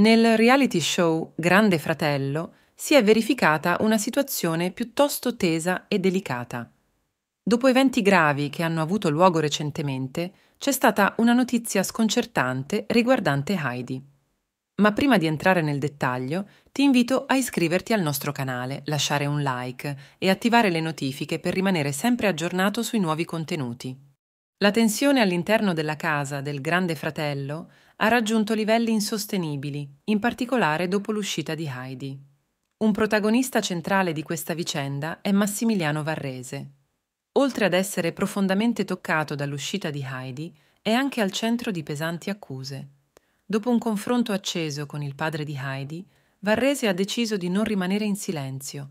Nel reality show Grande Fratello si è verificata una situazione piuttosto tesa e delicata. Dopo eventi gravi che hanno avuto luogo recentemente, c'è stata una notizia sconcertante riguardante Heidi. Ma prima di entrare nel dettaglio, ti invito a iscriverti al nostro canale, lasciare un like e attivare le notifiche per rimanere sempre aggiornato sui nuovi contenuti. La tensione all'interno della casa del Grande Fratello ha raggiunto livelli insostenibili, in particolare dopo l'uscita di Heidi. Un protagonista centrale di questa vicenda è Massimiliano Varrese. Oltre ad essere profondamente toccato dall'uscita di Heidi, è anche al centro di pesanti accuse. Dopo un confronto acceso con il padre di Heidi, Varrese ha deciso di non rimanere in silenzio.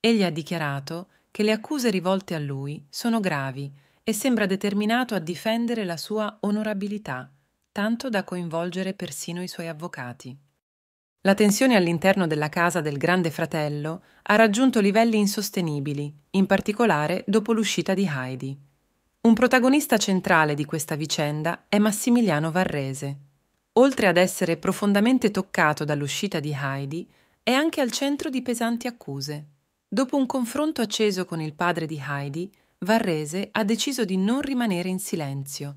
Egli ha dichiarato che le accuse rivolte a lui sono gravi e sembra determinato a difendere la sua onorabilità, tanto da coinvolgere persino i suoi avvocati. La tensione all'interno della casa del grande fratello ha raggiunto livelli insostenibili, in particolare dopo l'uscita di Heidi. Un protagonista centrale di questa vicenda è Massimiliano Varrese. Oltre ad essere profondamente toccato dall'uscita di Heidi, è anche al centro di pesanti accuse. Dopo un confronto acceso con il padre di Heidi, Varrese ha deciso di non rimanere in silenzio.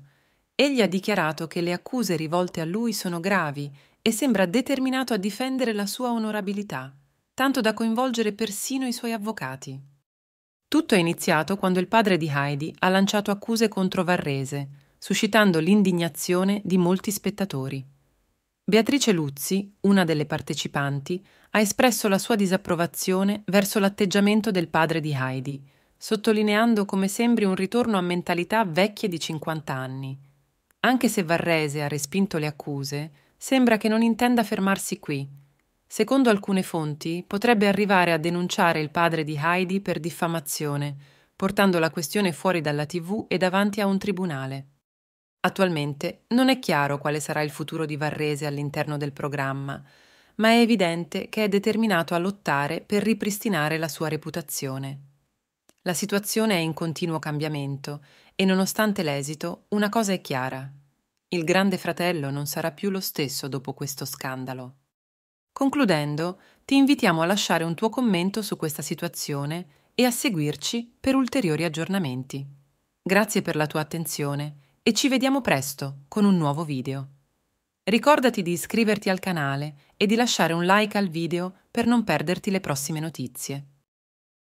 Egli ha dichiarato che le accuse rivolte a lui sono gravi e sembra determinato a difendere la sua onorabilità, tanto da coinvolgere persino i suoi avvocati. Tutto è iniziato quando il padre di Heidi ha lanciato accuse contro Varrese, suscitando l'indignazione di molti spettatori. Beatrice Luzzi, una delle partecipanti, ha espresso la sua disapprovazione verso l'atteggiamento del padre di Heidi sottolineando come sembri un ritorno a mentalità vecchie di 50 anni. Anche se Varrese ha respinto le accuse, sembra che non intenda fermarsi qui. Secondo alcune fonti, potrebbe arrivare a denunciare il padre di Heidi per diffamazione, portando la questione fuori dalla TV e davanti a un tribunale. Attualmente non è chiaro quale sarà il futuro di Varrese all'interno del programma, ma è evidente che è determinato a lottare per ripristinare la sua reputazione. La situazione è in continuo cambiamento e nonostante l'esito, una cosa è chiara. Il grande fratello non sarà più lo stesso dopo questo scandalo. Concludendo, ti invitiamo a lasciare un tuo commento su questa situazione e a seguirci per ulteriori aggiornamenti. Grazie per la tua attenzione e ci vediamo presto con un nuovo video. Ricordati di iscriverti al canale e di lasciare un like al video per non perderti le prossime notizie.